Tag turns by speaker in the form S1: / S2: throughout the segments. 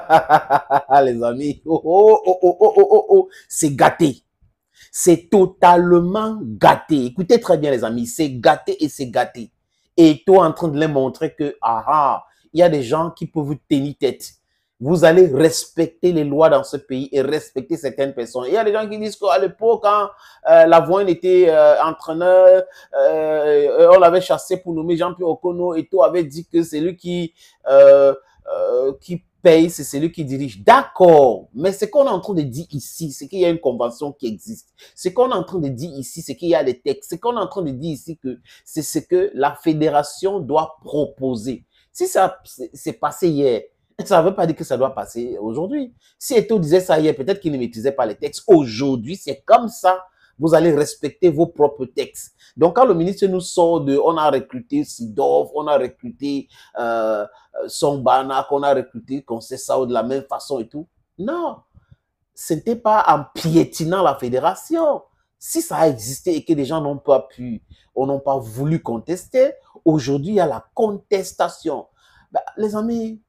S1: les amis, oh oh oh, oh, oh, oh, oh, oh, c'est gâté. C'est totalement gâté. Écoutez très bien, les amis, c'est gâté et c'est gâté. Et toi en train de les montrer que, ah ah, il y a des gens qui peuvent vous tenir tête. Vous allez respecter les lois dans ce pays et respecter certaines personnes. Il y a des gens qui disent qu'à l'époque, quand hein, euh, Lavoine était euh, entraîneur, euh, on l'avait chassé pour nommer Jean-Pierre Ocono, et tout avait dit que c'est lui qui, euh, qui c'est celui qui dirige. D'accord, mais ce qu'on est en train de dire ici, c'est qu'il y a une convention qui existe. Ce qu'on est en train de dire ici, c'est qu'il y a des textes. Ce qu'on est en train de dire ici, que c'est ce que la fédération doit proposer. Si ça s'est passé hier, ça ne veut pas dire que ça doit passer aujourd'hui. Si Eto disait ça hier, peut-être qu'il ne maîtrisait pas les textes. Aujourd'hui, c'est comme ça vous allez respecter vos propres textes. Donc, quand le ministre nous sort de on a recruté Sidov, on a recruté euh, euh, Songbana, qu'on a recruté qu'on sait ça de la même façon et tout, non, ce n'était pas en piétinant la fédération. Si ça a existé et que les gens n'ont pas pu, on n'ont pas voulu contester, aujourd'hui, il y a la contestation. Bah, les amis,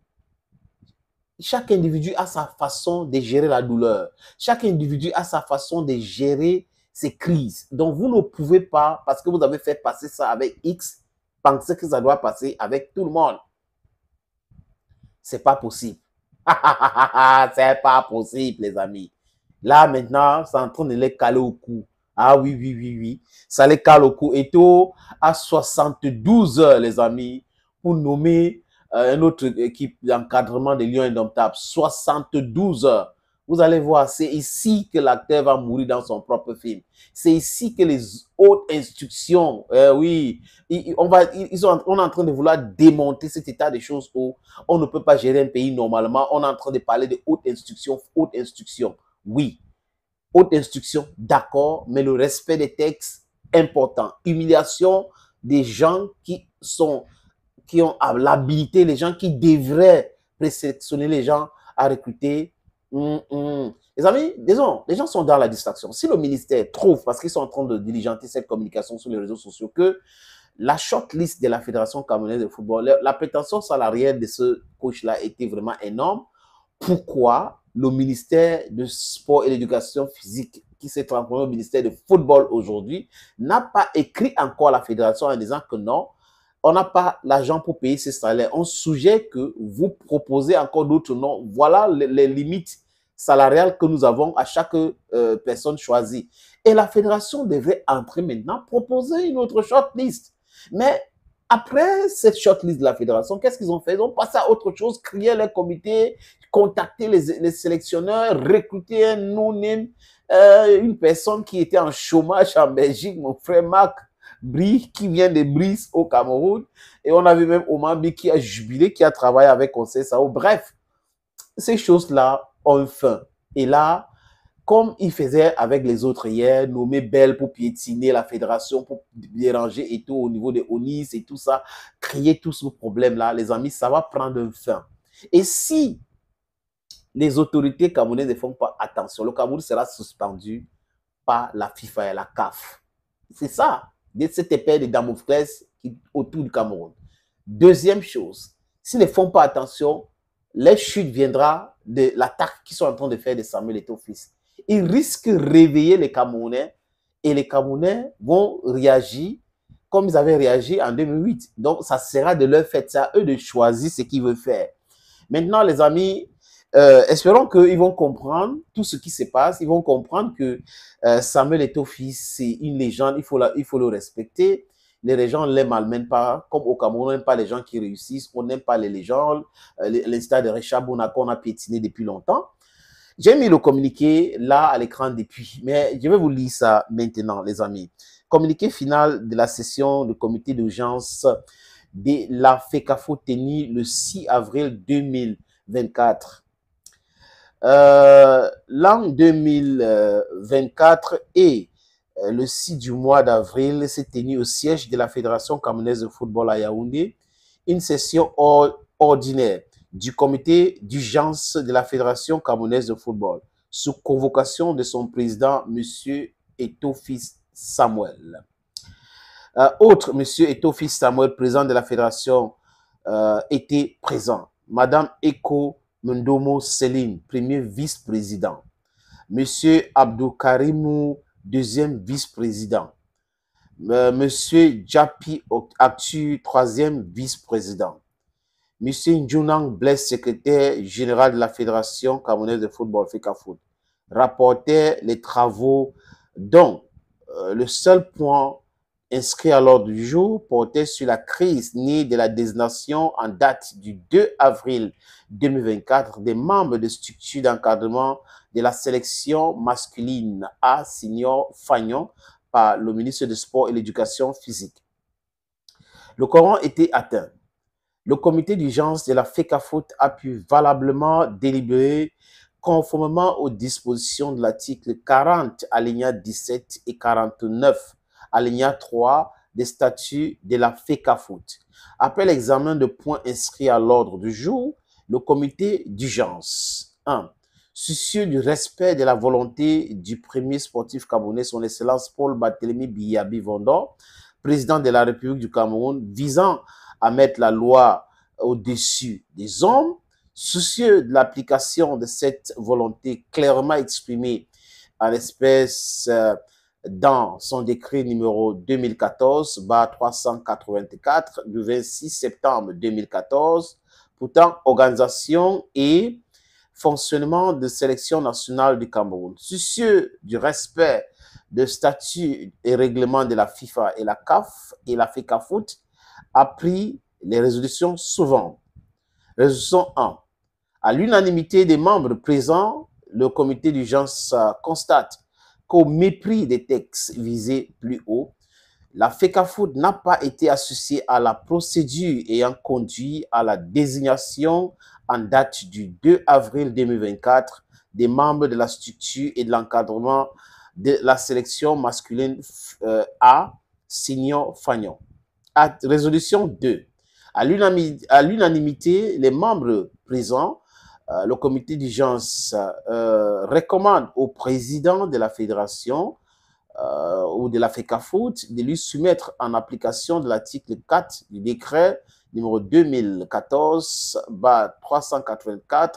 S1: chaque individu a sa façon de gérer la douleur. Chaque individu a sa façon de gérer c'est crise. Donc, vous ne pouvez pas, parce que vous avez fait passer ça avec X, penser que ça doit passer avec tout le monde. C'est pas possible. c'est pas possible, les amis. Là, maintenant, c'est en train de les caler au cou. Ah oui, oui, oui, oui. Ça les cale au cou. Et tôt, à 72 heures, les amis, pour nommer une euh, un autre équipe d'encadrement des Lions Indomptables. 72 heures. Vous allez voir, c'est ici que l'acteur va mourir dans son propre film. C'est ici que les hautes instructions, eh oui, on, va, est en train de vouloir démonter cet état des choses où on ne peut pas gérer un pays normalement. On est en train de parler de hautes instructions, hautes instructions. Oui, hautes instructions, d'accord, mais le respect des textes, important. Humiliation des gens qui sont, qui ont l'habilité, les gens qui devraient présélectionner les gens à recruter Hum, hum. Les amis, disons, les gens sont dans la distraction. Si le ministère trouve, parce qu'ils sont en train de diligenter cette communication sur les réseaux sociaux, que la shortlist de la Fédération camerounaise de football, la, prétention salariale de ce coach-là était vraiment énorme, pourquoi le ministère de Sport et d'éducation physique, qui s'est transformé au ministère de Football aujourd'hui, n'a pas écrit encore à la Fédération en disant que non, on n'a pas l'argent pour payer ces salaires. On suggère que vous proposez encore d'autres noms. Voilà les, limites salariales que nous avons à chaque euh, personne choisie. Et la fédération devrait entrer maintenant, proposer une autre shortlist. Mais après cette shortlist de la fédération, qu'est-ce qu'ils ont fait Ils ont passé à autre chose, créé les comités, contacté les, sélectionneurs, recruté un non euh, une personne qui était en chômage en Belgique, mon frère Marc Brie, qui vient de Brice au Cameroun. Et on a vu même Omambi qui a jubilé, qui a travaillé avec Conseil Sao. Bref, ces choses-là ont fin. Et là, comme il faisait avec les autres hier, nommer Belle pour piétiner la fédération, pour déranger et tout au niveau des Onis et tout ça, créer tout ce problème-là, les amis, ça va prendre un fin. Et si les autorités camerounaises ne font pas attention, le Cameroun sera suspendu par la FIFA et la CAF. C'est ça de cette épée de Damoclès qui, autour du Cameroun. Deuxième chose, s'ils ne font pas attention, la chute viendra de l'attaque qu'ils sont en train de faire de Samuel et fils. Ils risquent de réveiller les Camerounais et les Camerounais vont réagir comme ils avaient réagi en 2008. Donc, ça sera de leur fait, ça, à eux de choisir ce qu'ils veulent faire. Maintenant, les amis, euh, espérons qu'ils vont comprendre tout ce qui se passe. Ils vont comprendre que euh, Samuel est au fils, c'est une légende, il faut, il faut le respecter. Les gens ne les malmènent pas. Comme au Cameroun, on n'aime pas les gens qui réussissent, on n'aime pas les légendes. Euh, L'instar de Richard Bonaco, on a piétiné depuis longtemps. J'ai mis le communiqué là à l'écran depuis, mais je vais vous lire ça maintenant, les amis. Communiqué final de la session du comité d'urgence de la FECAFO tenue le 6 avril 2024. Euh, l'an 2024 et euh, le 6 du mois d'avril s'est tenu au siège de la Fédération camerounaise de football à Yaoundé une session ordinaire du comité d'urgence de la Fédération camerounaise de football sous convocation de son président, M. Etofis Samuel. Euh, autre, M. Etofis Samuel, président de la Fédération, était présent. Madame Eko Mendomo Selim, premier vice-président. Monsieur Abdou Karimou, deuxième vice-président. Euh, Monsieur Japi Actu, troisième vice-président. Monsieur Njunang Bless, secrétaire général de la Fédération camerounaise de football, e Foot, rapportait les travaux dont euh, le seul point inscrit à l'ordre du jour portait sur la crise née de la désignation en date du 2 avril 2024 des membres de structure d'encadrement de la sélection masculine à Signor Fagnon par le ministre des Sports et l'Éducation physique. Le coran était atteint. Le comité d'urgence de la FECAFOT a pu valablement délibérer conformément aux dispositions de l'article 40, alinéa 17 et 49 alinéa 3 des statuts de la FECAFOOT. Après l'examen de points inscrits à l'ordre du jour, le comité d'urgence 1. Soucieux du respect de la volonté du premier sportif camerounais, son excellence Paul Barthélemy Biyabi Vondor, président de la République du Cameroun, visant à mettre la loi au-dessus des hommes, soucieux de l'application de cette volonté clairement exprimée à l'espèce euh, dans son décret numéro 2014-384 du 26 septembre 2014, pourtant organisation et fonctionnement de sélection nationale du Cameroun. Soucieux du respect de statuts et règlements de la FIFA et la CAF et la FIFA Foot, a pris les résolutions souvent. Résolution 1. À l'unanimité des membres présents, le comité d'urgence constate qu'au mépris des textes visés plus haut, la FECAFOOD n'a pas été associée à la procédure ayant conduit à la désignation en date du 2 avril 2024 des membres de la structure et de l'encadrement de la sélection masculine euh, A, signant Fagnon. résolution 2. À l'unanimité, les membres présents euh, le comité d'urgence euh, recommande au président de la fédération euh, ou de la FECAFOOT de lui soumettre en application de l'article 4 du décret numéro 2014-384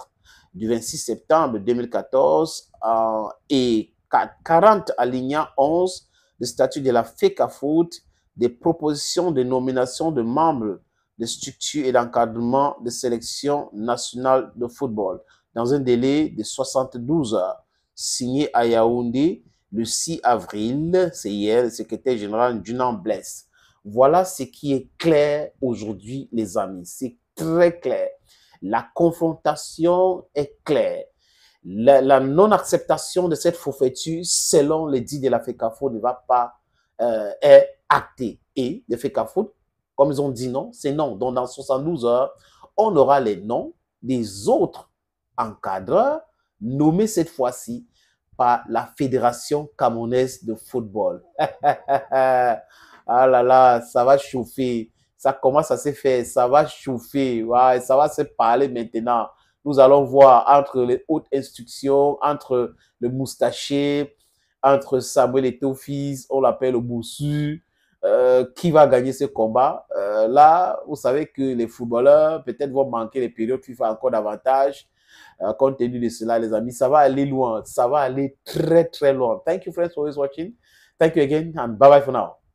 S1: du 26 septembre 2014 et 40 alignant 11 du statut de la FECAFOOT des propositions de nomination de membres de structure et d'encadrement des sélections nationales de football dans un délai de 72 heures. Signé à Yaoundé le 6 avril, c'est hier, le secrétaire général d'une Blesse. Voilà ce qui est clair aujourd'hui, les amis. C'est très clair. La confrontation est claire. La, non-acceptation de cette forfaiture, selon les dits de la FECAFO, ne va pas euh, être actée. Et de FECAFO comme ils ont dit non, c'est non. Donc, dans 72 heures, on aura les noms des autres encadreurs nommés cette fois-ci par la Fédération camerounaise de football. ah là là, ça va chauffer. Ça commence à se faire. Ça va chauffer. Ouais, ça va se parler maintenant. Nous allons voir entre les hautes instructions, entre le moustaché, entre Samuel et Tofis, on l'appelle le boussu, euh, qui va gagner ce combat. Euh, là, vous savez que les footballeurs peut-être vont manquer les périodes FIFA encore davantage. Euh, compte tenu de cela, les amis, ça va aller loin. Ça va aller très, très loin. Thank you, friends, for always watching. Thank you again, and bye-bye for now.